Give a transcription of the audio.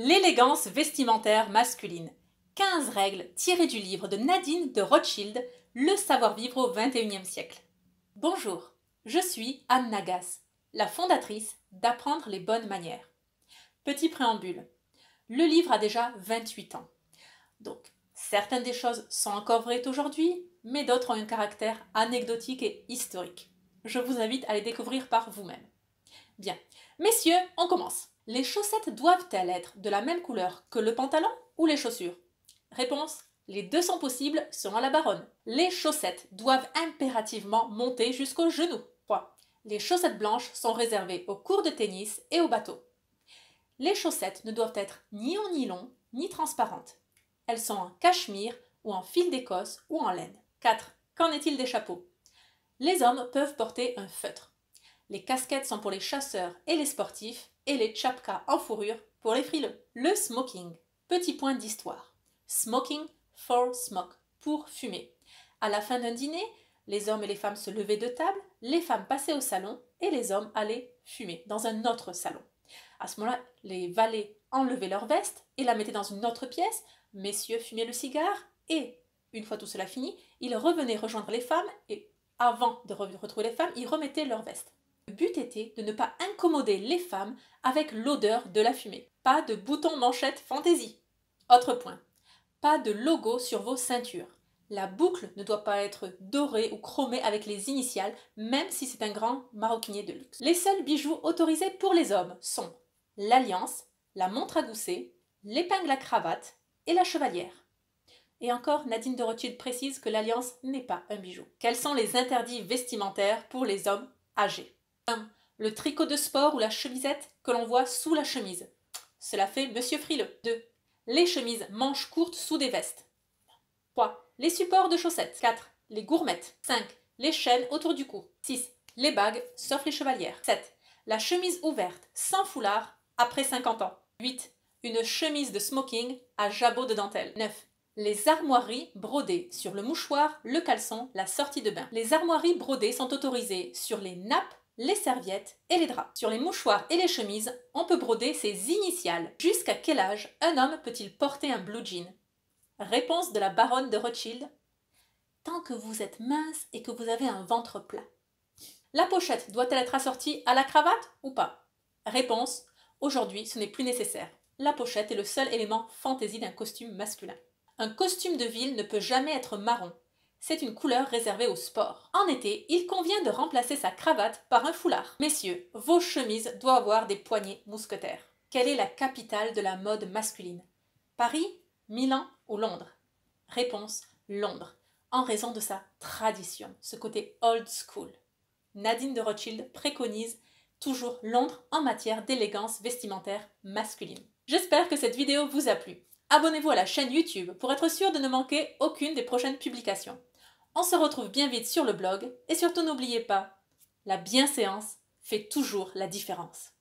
L'élégance vestimentaire masculine. 15 règles tirées du livre de Nadine de Rothschild, Le savoir-vivre au XXIe siècle. Bonjour, je suis Anne Nagas, la fondatrice d'Apprendre les bonnes manières. Petit préambule. Le livre a déjà 28 ans. Donc, certaines des choses sont encore vraies aujourd'hui, mais d'autres ont un caractère anecdotique et historique. Je vous invite à les découvrir par vous-même. Bien, messieurs, on commence. Les chaussettes doivent-elles être de la même couleur que le pantalon ou les chaussures Réponse les deux sont possibles selon la baronne. Les chaussettes doivent impérativement monter jusqu'au genou. 3. Les chaussettes blanches sont réservées aux cours de tennis et au bateau. Les chaussettes ne doivent être ni en nylon ni transparentes. Elles sont en cachemire ou en fil d'Écosse ou en laine. 4. Qu'en est-il des chapeaux Les hommes peuvent porter un feutre. Les casquettes sont pour les chasseurs et les sportifs, et les tchapkas en fourrure pour les frileux. Le smoking. Petit point d'histoire. Smoking for smoke, pour fumer. À la fin d'un dîner, les hommes et les femmes se levaient de table, les femmes passaient au salon et les hommes allaient fumer dans un autre salon. À ce moment-là, les valets enlevaient leur veste et la mettaient dans une autre pièce, messieurs fumaient le cigare et, une fois tout cela fini, ils revenaient rejoindre les femmes et, avant de retrouver les femmes, ils remettaient leur veste. Le but était de ne pas incommoder les femmes avec l'odeur de la fumée. Pas de bouton manchette fantaisie. Autre point, pas de logo sur vos ceintures. La boucle ne doit pas être dorée ou chromée avec les initiales, même si c'est un grand maroquinier de luxe. Les seuls bijoux autorisés pour les hommes sont l'alliance, la montre à gousset, l'épingle à cravate et la chevalière. Et encore, Nadine de Rothschild précise que l'alliance n'est pas un bijou. Quels sont les interdits vestimentaires pour les hommes âgés 1. Hein, le tricot de sport ou la chemisette que l'on voit sous la chemise. Cela fait Monsieur Frileux. 2. Les chemises manches courtes sous des vestes. 3. Les supports de chaussettes. 4. Les gourmettes. 5. Les chaînes autour du cou. 6. Les bagues, sauf les chevalières. 7. La chemise ouverte, sans foulard, après 50 ans. 8. Une chemise de smoking à jabot de dentelle. 9. Les armoiries brodées sur le mouchoir, le caleçon, la sortie de bain. Les armoiries brodées sont autorisées sur les nappes les serviettes et les draps. Sur les mouchoirs et les chemises, on peut broder ses initiales. Jusqu'à quel âge un homme peut-il porter un blue jean Réponse de la baronne de Rothschild. Tant que vous êtes mince et que vous avez un ventre plat. La pochette doit-elle être assortie à la cravate ou pas Réponse. Aujourd'hui, ce n'est plus nécessaire. La pochette est le seul élément fantaisie d'un costume masculin. Un costume de ville ne peut jamais être marron c'est une couleur réservée au sport. En été, il convient de remplacer sa cravate par un foulard. Messieurs, vos chemises doivent avoir des poignées mousquetaires. Quelle est la capitale de la mode masculine Paris, Milan ou Londres Réponse Londres, en raison de sa tradition, ce côté old school. Nadine de Rothschild préconise toujours Londres en matière d'élégance vestimentaire masculine. J'espère que cette vidéo vous a plu. Abonnez-vous à la chaîne YouTube pour être sûr de ne manquer aucune des prochaines publications. On se retrouve bien vite sur le blog et surtout n'oubliez pas, la bienséance fait toujours la différence.